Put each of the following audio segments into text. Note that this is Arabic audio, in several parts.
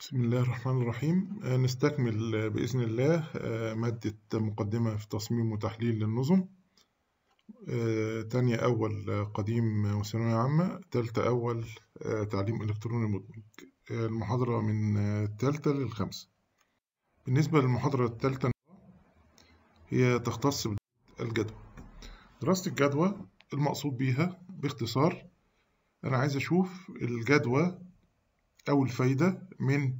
بسم الله الرحمن الرحيم آه، نستكمل آه، بإذن الله آه، مادة مقدمة في تصميم وتحليل للنظم تانية أول قديم وثانوية عامة تالتة أول تعليم إلكتروني مدمج المحاضرة من التالتة للخامسة بالنسبة للمحاضرة التالتة هي تختص بالجدوى دراسة الجدوى المقصود بيها باختصار أنا عايز أشوف الجدوى أول فايدة من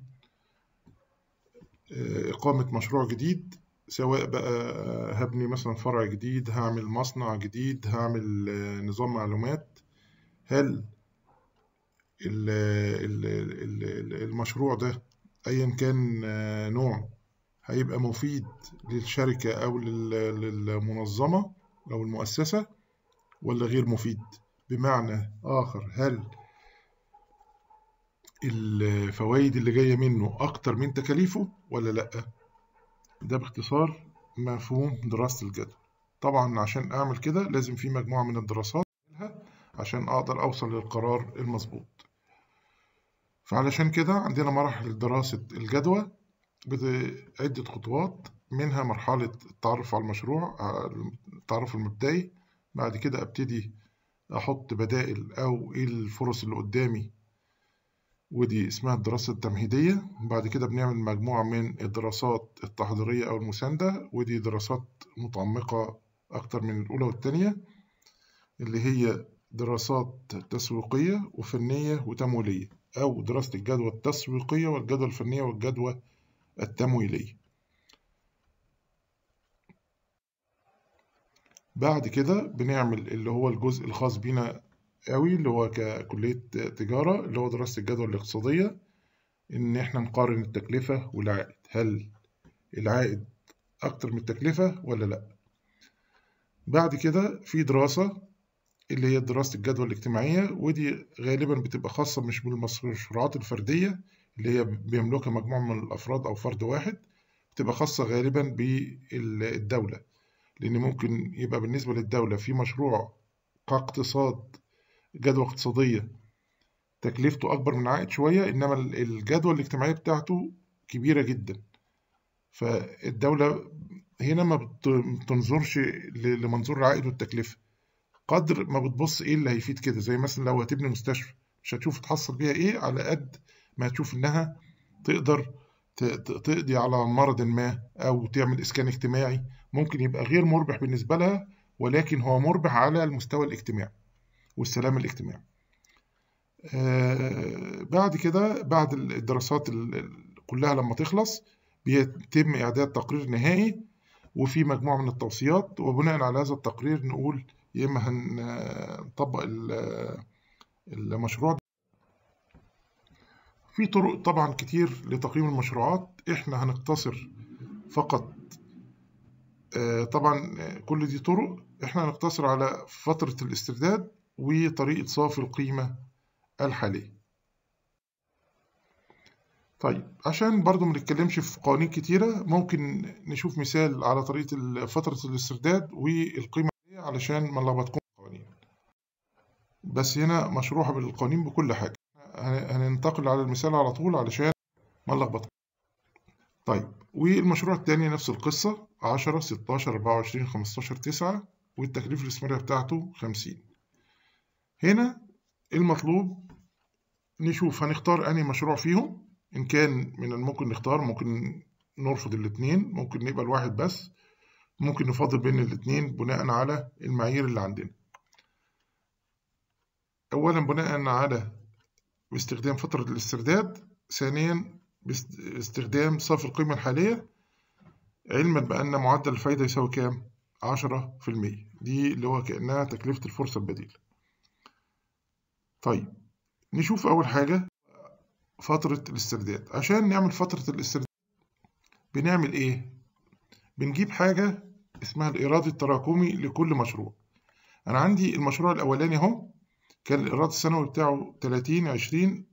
آه، إقامة مشروع جديد سواء بقى آه، هبني مثلا فرع جديد هعمل مصنع جديد هعمل آه، نظام معلومات هل المشروع ده أيا كان نوعه هيبقى مفيد للشركة أو للمنظمة أو المؤسسة ولا غير مفيد بمعنى آخر هل الفوائد اللي جاية منه أكتر من تكاليفه ولا لأ؟ ده باختصار مفهوم دراسة الجدوى طبعا عشان أعمل كده لازم في مجموعة من الدراسات عشان أقدر أوصل للقرار المظبوط فعلشان كده عندنا مراحل دراسة الجدوى بعدة خطوات منها مرحلة التعرف على المشروع التعرف المبدئي بعد كده أبتدي أحط بدائل أو إيه الفرص اللي قدامي ودي اسمها الدراسة التمهيدية بعد كده بنعمل مجموعة من الدراسات التحضيرية أو المساندة ودي دراسات متعمقة أكتر من الأولى والتانية اللي هي دراسات تسويقية وفنية وتمويلية أو دراسة الجدوى التسويقية والجدوى الفنية والجدوى التمويلية بعد كده بنعمل اللي هو الجزء الخاص بنا قوي اللي هو ككلية تجارة اللي هو دراسة الجدول الاقتصادية إن إحنا نقارن التكلفة والعائد هل العائد أكتر من التكلفة ولا لأ بعد كده في دراسة اللي هي دراسة الجدوى الاجتماعية ودي غالبا بتبقى خاصة مش بالمشروعات الفردية اللي هي بيملكها مجموعة من الأفراد أو فرد واحد بتبقى خاصة غالبا بالدولة لأن ممكن يبقى بالنسبة للدولة في مشروع كاقتصاد جدوى اقتصادية تكلفته أكبر من عائد شوية إنما الجدوى الاجتماعية بتاعته كبيرة جدا فالدولة هنا ما بتنظرش لمنظور العائد والتكلفة قدر ما بتبص إيه اللي هيفيد كده زي مثلا لو هتبني مستشفى مش هتشوف تحصل بيها إيه على قد ما هتشوف إنها تقدر تقضي على مرض ما أو تعمل إسكان اجتماعي ممكن يبقى غير مربح بالنسبة لها ولكن هو مربح على المستوى الاجتماعي والسلام الاجتماعي آه، بعد كده بعد الدراسات كلها لما تخلص بيتم إعداد تقرير نهائي وفي مجموعة من التوصيات وبناء على هذا التقرير نقول يا إما هنطبق المشروع في طرق طبعا كتير لتقييم المشروعات احنا هنقتصر فقط آه، طبعا آه، كل دي طرق احنا هنقتصر على فترة الاسترداد وطريقة صافي القيمة الحالية طيب عشان برضو ما نتكلمش في قوانين كتيرة ممكن نشوف مثال على طريقة فترة الاسترداد والقيمة علشان ما نلخبطكم القوانين بس هنا مشروحة بالقوانين بكل حاجة هننتقل على المثال على طول علشان ما نلخبطكم طيب والمشروع التاني نفس القصة عشرة ستاشر أربعة وعشرين خمستاشر تسعة والتكلفة الاستثمارية بتاعته خمسين هنا المطلوب نشوف هنختار أنهي مشروع فيهم إن كان من الممكن نختار ممكن نرفض الاتنين ممكن نقبل واحد بس ممكن نفاضل بين الاتنين بناء على المعايير اللي عندنا أولا بناء على باستخدام فترة الاسترداد ثانيا باستخدام صافي القيمة الحالية علما بأن معدل الفايدة يساوي كام؟ عشرة في المية دي اللي هو كأنها تكلفة الفرصة البديلة طيب نشوف أول حاجة فترة الاسترداد عشان نعمل فترة الاسترداد بنعمل إيه؟ بنجيب حاجة اسمها الإيراد التراكمي لكل مشروع أنا عندي المشروع الأولاني أهو كان الإيراد السنوي بتاعه 30 20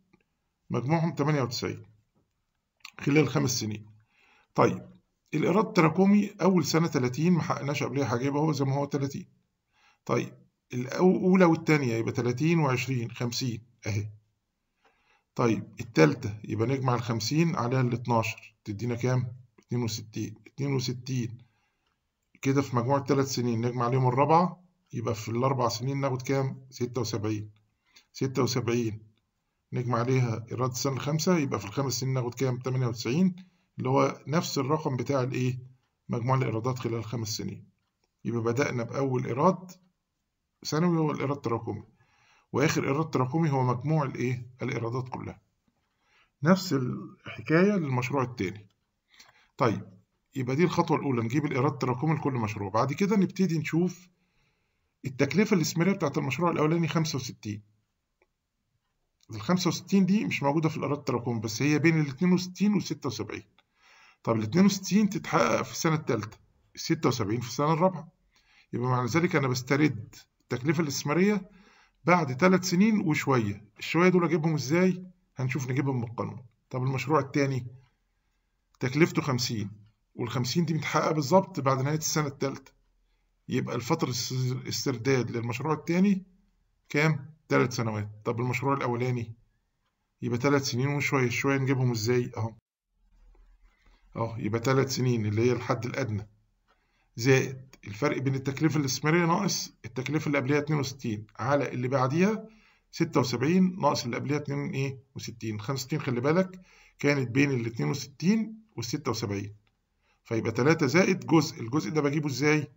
مجموعهم 98 خلال خمس سنين طيب الإيراد التراكمي أول سنة 30 محققناش قبلها حاجة يبقى هو زي ما هو 30 طيب الأولى والتانية يبقى 30 و20 50 أهي طيب التالتة يبقى نجمع ال 50 عليها ال 12 تدينا كام؟ 62 62 كده في مجموع الثلاث سنين نجمع عليهم الرابعة يبقى في الأربع سنين ناخد كام؟ 76 76 نجمع عليها إيراد السنة الخامسة يبقى في الخمس سنين ناخد كام؟ 98 اللي هو نفس الرقم بتاع الإيه؟ مجموع الإيرادات خلال الخمس سنين يبقى بدأنا بأول إيراد ثانوي هو الإيراد التراكمي وآخر إيراد تراكمي هو مجموع الإيه؟ الإيرادات كلها. نفس الحكاية للمشروع التاني. طيب يبقى دي الخطوة الأولى نجيب الإيراد التراكمي لكل مشروع، بعد كده نبتدي نشوف التكلفة الاستثمارية بتاعت المشروع الأولاني 65 ال 65 دي مش موجودة في الإيراد التراكمي بس هي بين ال 62 و 76 طب ال 62 تتحقق في السنة الثالثة ال 76 في السنة الرابعة يبقى معنى ذلك أنا بسترد التكلفة الاستثمارية بعد ثلاث سنين وشوية الشوية دول أجيبهم إزاي؟ هنشوف نجيبهم بالقانون طب المشروع التاني تكلفته خمسين والخمسين دي متحققة بالظبط بعد نهاية السنة التالتة يبقى الفترة الاسترداد للمشروع التاني كام؟ ثلاث سنوات طب المشروع الأولاني يبقى ثلاث سنين وشوية شوية نجيبهم إزاي؟ أهو أهو يبقى ثلاث سنين اللي هي الحد الأدنى زائد الفرق بين التكلفة الاستثمارية ناقص التكلفة اللي قبلها 62 على اللي بعديها 76 ناقص اللي قبلها 62 ايه 65 خلي بالك كانت بين ال 62 وال 76 فيبقى 3 زائد جزء الجزء ده بجيبه ازاي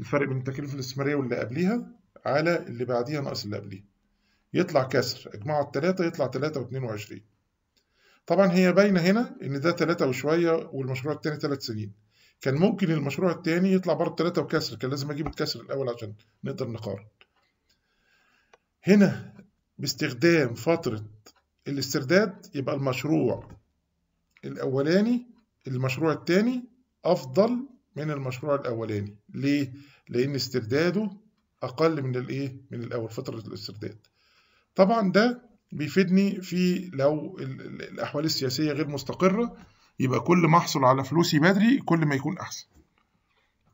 الفرق بين التكلفة الاستثمارية واللي قبليها على اللي بعديها ناقص اللي قبليها يطلع كسر اجمعوا التلاتة يطلع 3 و22 طبعا هي باينة هنا ان ده 3 وشوية والمشروع التاني 3 سنين كان ممكن المشروع الثاني يطلع بره التلاتة وكسر كان لازم اجيب الكسر الاول عشان نقدر نقارن هنا باستخدام فترة الاسترداد يبقى المشروع الاولاني المشروع الثاني افضل من المشروع الاولاني ليه لان استرداده اقل من الايه من الاول فترة الاسترداد طبعا ده بيفيدني في لو الاحوال السياسية غير مستقرة يبقى كل ما احصل على فلوسي بدري كل ما يكون احسن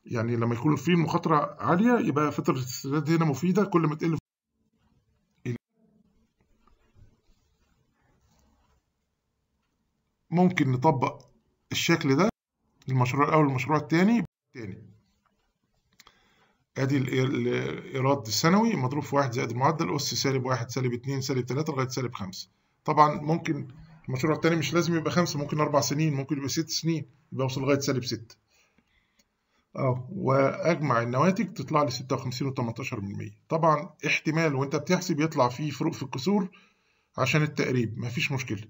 يعني لما يكون في مخاطرة عاليه يبقى فتره السداد هنا مفيده كل ما تقل ممكن نطبق الشكل ده المشروع الاول المشروع الثاني الثاني ادي الايراد السنوي مضروب في واحد زائد المعدل اس سالب واحد سالب اتنين سالب تلاتة لغايه سالب خمسة طبعا ممكن المشروع التاني مش لازم يبقى خمسة ممكن أربع سنين ممكن يبقى ست سنين يبقى وصل لغاية سالب ستة اه واجمع النواتج تطلع لي 56 و18% طبعا احتمال وانت بتحسب يطلع فيه فروق في الكسور عشان التقريب مفيش مشكله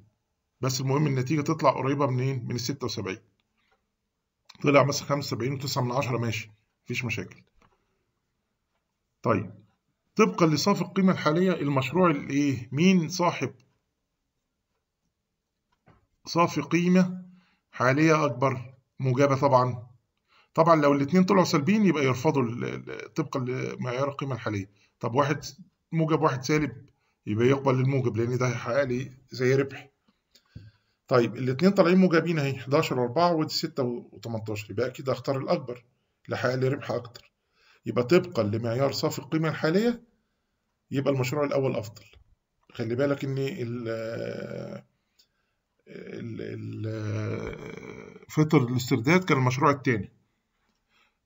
بس المهم النتيجه تطلع قريبه منين من إيه؟ ال 76 طلع مثلا 75 و9 من عشرة ماشي مفيش مشاكل طيب طبقا لصافي القيمه الحاليه المشروع الايه مين صاحب صافي قيمة حالية أكبر موجبة طبعا طبعا لو الاتنين طلعوا سالبين يبقى يرفضوا طبقا لمعيار القيمة الحالية طب واحد موجب واحد سالب يبقى يقبل الموجب لأن ده هيحقق لي زي ربح طيب الاتنين طالعين موجبين اهي 11 و4 ودي 6 و18 يبقى أكيد هختار الأكبر اللي هيحقق لي ربح أكتر يبقى طبقا لمعيار صافي القيمة الحالية يبقى المشروع الأول أفضل خلي بالك إن فطر الاسترداد كان المشروع الثاني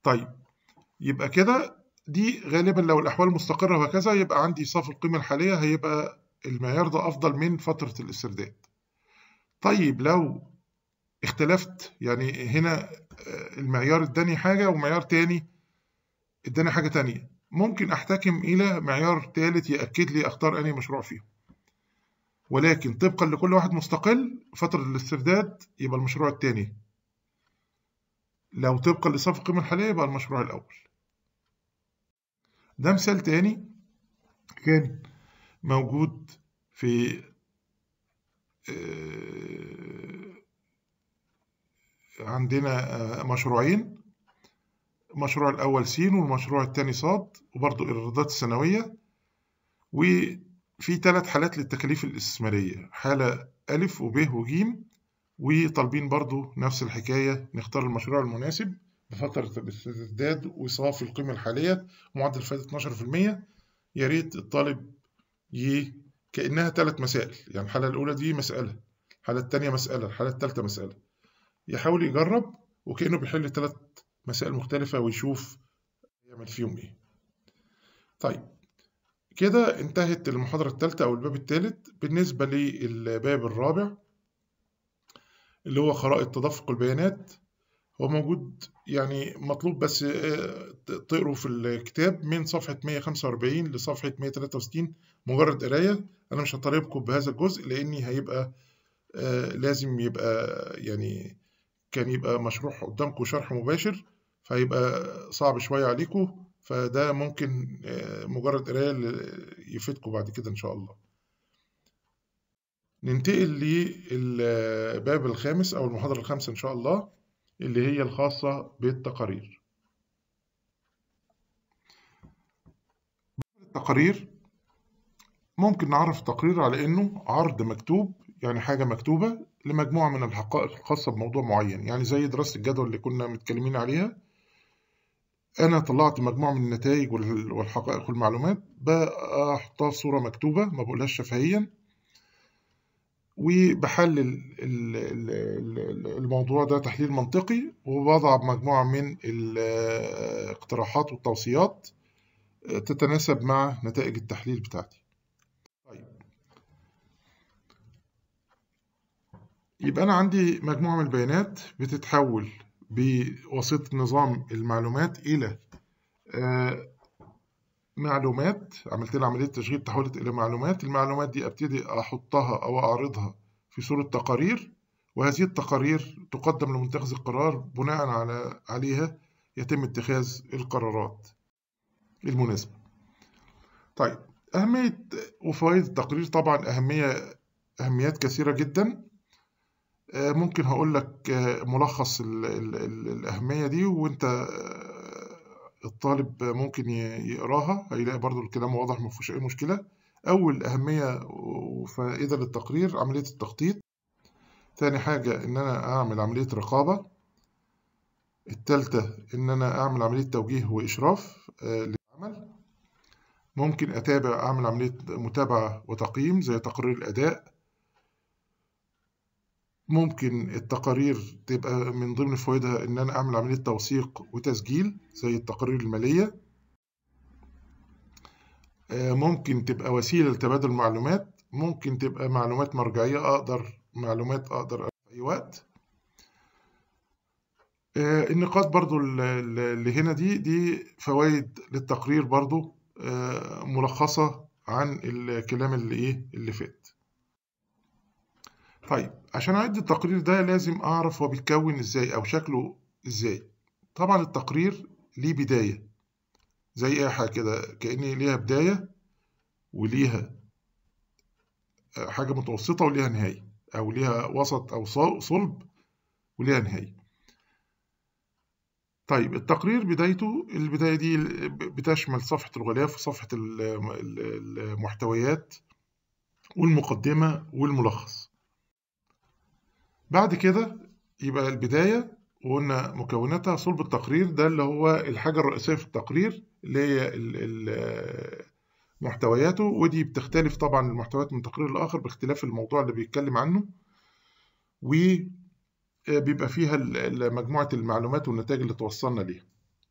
طيب يبقى كده دي غالبا لو الأحوال مستقرة وهكذا يبقى عندي صافي القيمة الحالية هيبقى المعيار ده أفضل من فترة الاسترداد طيب لو اختلفت يعني هنا آه، المعيار اداني حاجة ومعيار تاني اداني حاجة تانية ممكن أحتكم إلى معيار تالت يأكد لي أختار أنهي مشروع فيهم ولكن طبقا لكل واحد مستقل فترة الاسترداد يبقى المشروع التاني لو طبقا لصف القيمة الحالية يبقى المشروع الأول ده مثال تاني كان موجود في آه، عندنا آه، مشروعين المشروع الأول س والمشروع التاني ص وبرضه الإيرادات السنوية و في ثلاث حالات للتكاليف الاستثمارية حالة ألف وب وج وطالبين برضو نفس الحكاية نختار المشروع المناسب بفترة السداد وصافي القيمة الحالية معدل فائدة 12% يا ريت الطالب ي كأنها ثلاث مسائل يعني الحالة الأولى دي مسألة الحالة الثانية مسألة الحالة الثالثة مسألة يحاول يجرب وكأنه بيحل ثلاث مسائل مختلفة ويشوف يعمل فيهم إيه طيب كده انتهت المحاضرة التالتة أو الباب التالت بالنسبة للباب الرابع اللي هو خرائط تدفق البيانات هو موجود يعني مطلوب بس آه، تقروا في الكتاب من صفحة 145 لصفحة 163 مجرد قراية أنا مش هطالبكم بهذا الجزء لأني هيبقى آه، لازم يبقى يعني كان يبقى مشروح قدامكم شرح مباشر فهيبقى صعب شوية عليكم فده ممكن آه، مجرد قرايه يفيدكم بعد كده ان شاء الله ننتقل للباب الخامس او المحاضره الخامسه ان شاء الله اللي هي الخاصه بالتقارير التقارير ممكن نعرف التقرير على انه عرض مكتوب يعني حاجه مكتوبه لمجموعه من الحقائق الخاصه بموضوع معين يعني زي دراسه الجدول اللي كنا متكلمين عليها أنا طلعت مجموعة من النتائج والحقائق والمعلومات بحطها في صورة مكتوبة ما بقولهاش شفهيا وبحلل الموضوع ده تحليل منطقي وبضع مجموعة من الاقتراحات والتوصيات آه، تتناسب مع نتائج التحليل بتاعتي طيب يبقى أنا عندي مجموعة من البيانات بتتحول بواسطة نظام المعلومات إلى آه، معلومات عملت لها عملية تشغيل تحولت إلى معلومات المعلومات دي أبتدي أحطها أو أعرضها في صورة تقارير وهذه التقارير تقدم لمنتخذ القرار بناء على عليها يتم اتخاذ القرارات المناسبة طيب أهمية وفوائد التقرير طبعا أهمية أهميات كثيرة جدا آه، ممكن هقول لك آه، ملخص الـ الـ الـ الأهمية دي وأنت آه، الطالب ممكن يقراها هيلاقي برضو الكلام واضح ما فيهوش أي مشكلة أول أهمية وفائدة للتقرير عملية التخطيط تاني حاجة إن أنا أعمل عملية رقابة التالتة إن أنا أعمل عملية توجيه وإشراف للعمل ممكن أتابع أعمل عملية متابعة وتقييم زي تقرير الأداء ممكن التقارير تبقى من ضمن فوائدها إن أنا أعمل عملية توثيق وتسجيل زي التقارير المالية آه، ممكن تبقى وسيلة لتبادل معلومات ممكن تبقى معلومات مرجعية أقدر معلومات أقدر في أي وقت آه، النقاط برضو اللي هنا دي دي فوائد للتقرير برضو آه، ملخصة عن الكلام اللي إيه اللي فات طيب عشان أعد التقرير ده لازم أعرف هو بيتكون إزاي أو شكله إزاي طبعا التقرير ليه بداية زي أي حاجة كده كأن ليها بداية وليها آه، حاجة متوسطة وليها نهاية أو ليها وسط أو صلب وليها نهاية طيب التقرير بدايته البداية دي بتشمل صفحة الغلاف وصفحة المحتويات والمقدمة والملخص بعد كده يبقى البداية وقلنا مكوناتها صلب التقرير ده اللي هو الحاجة الرئيسية في التقرير اللي هي محتوياته ودي بتختلف طبعا المحتويات من تقرير لآخر باختلاف الموضوع اللي بيتكلم عنه وبيبقى فيها مجموعة المعلومات والنتائج اللي توصلنا ليها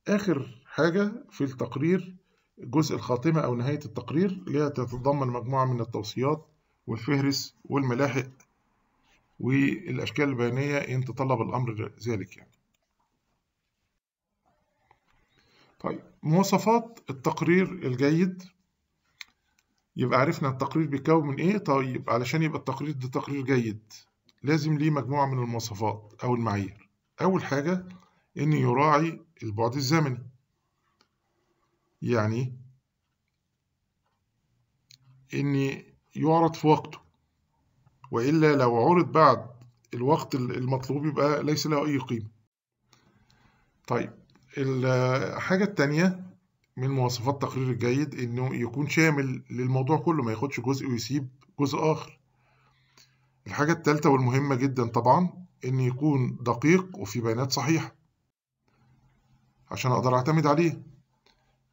آخر حاجة في التقرير جزء الخاتمة أو نهاية التقرير اللي هي تتضمن مجموعة من التوصيات والفهرس والملاحق والأشكال البيانية إن تطلب الأمر ذلك يعني طيب مواصفات التقرير الجيد يبقى عرفنا التقرير بيتكون من إيه طيب علشان يبقى التقرير ده تقرير جيد لازم ليه مجموعة من المواصفات أو المعايير أول حاجة إن يراعي البعد الزمني يعني إن يعرض في وقته وإلا لو عرض بعد الوقت المطلوب يبقى ليس له أي قيمة طيب الحاجة التانية من مواصفات التقرير الجيد إنه يكون شامل للموضوع كله ما ياخدش جزء ويسيب جزء آخر الحاجة التالتة والمهمة جدا طبعا إن يكون دقيق وفي بيانات صحيحة عشان أقدر أعتمد عليه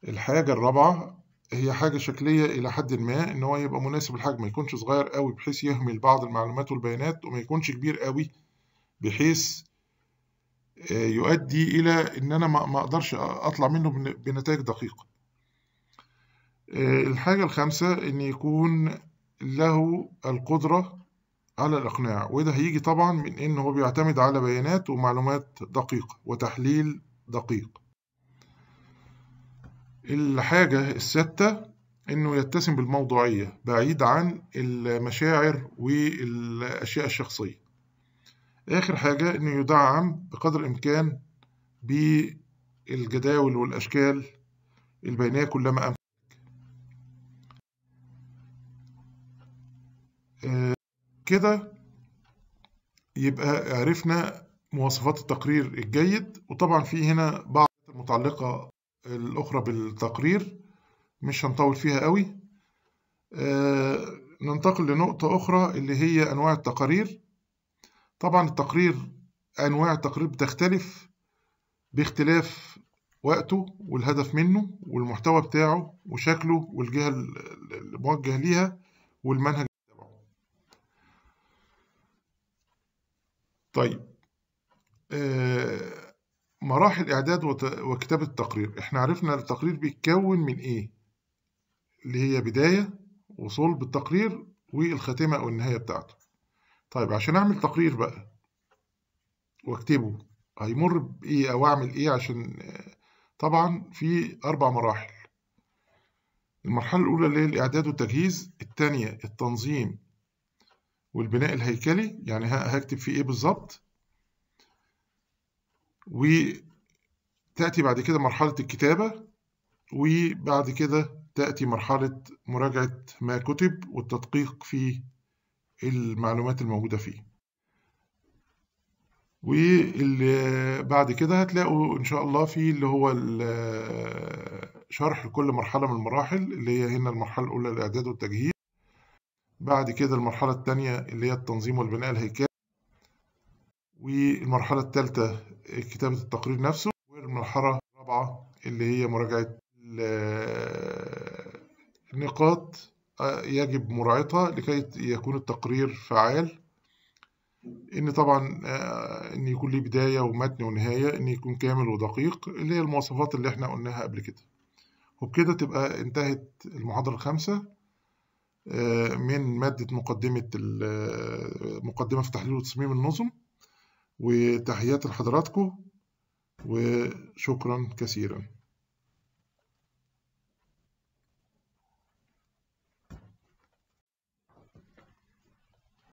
الحاجة الرابعة هي حاجة شكلية إلى حد ما إن هو يبقى مناسب الحجم ما يكونش صغير قوي بحيث يهمل بعض المعلومات والبيانات وما يكونش كبير قوي بحيث آه، يؤدي إلى إن أنا ما أقدرش أطلع منه بنتائج دقيقة آه، الحاجة الخامسة إن يكون له القدرة على الإقناع وده هيجي طبعا من إن هو بيعتمد على بيانات ومعلومات دقيقة وتحليل دقيق الحاجة الستة إنه يتسم بالموضوعية بعيد عن المشاعر والأشياء الشخصية آخر حاجة إنه يدعم بقدر الإمكان بالجداول والأشكال البينية كلما أمكن آه، كده يبقى عرفنا مواصفات التقرير الجيد وطبعا في هنا بعض المتعلقة الأخرى بالتقرير مش هنطول فيها قوي آه، ننتقل لنقطة أخرى اللي هي أنواع التقارير طبعا التقرير أنواع التقرير بتختلف باختلاف وقته والهدف منه والمحتوى بتاعه وشكله والجهة اللي موجه ليها والمنهج بتاعه طيب آه، مراحل إعداد وكتابة التقرير إحنا عرفنا التقرير بيتكون من إيه اللي هي بداية وصلب التقرير والخاتمة أو النهاية بتاعته طيب عشان أعمل تقرير بقى وأكتبه هيمر بإيه أو أعمل إيه عشان طبعا في أربع مراحل المرحلة الأولى اللي هي الإعداد والتجهيز التانية التنظيم والبناء الهيكلي يعني هكتب فيه إيه بالظبط وتأتي بعد كده مرحلة الكتابة وبعد كده تأتي مرحلة مراجعة ما كتب والتدقيق في المعلومات الموجودة فيه وبعد بعد كده هتلاقوا إن شاء الله في اللي هو شرح لكل مرحلة من المراحل اللي هي هنا المرحلة الأولى الإعداد والتجهيز بعد كده المرحلة الثانية اللي هي التنظيم والبناء الهيكلي والمرحلة الثالثة كتابة التقرير نفسه والمرحلة الرابعة اللي هي مراجعة النقاط آه، يجب مراعاتها لكي يكون التقرير فعال ان طبعا آه، ان يكون ليه بدايه ومتن ونهايه ان يكون كامل ودقيق اللي هي المواصفات اللي احنا قلناها قبل كده وبكده تبقى انتهت المحاضره الخامسه آه، من ماده مقدمه مقدمه في تحليل وتصميم النظم وتحياتي لحضراتكم وشكرا كثيرا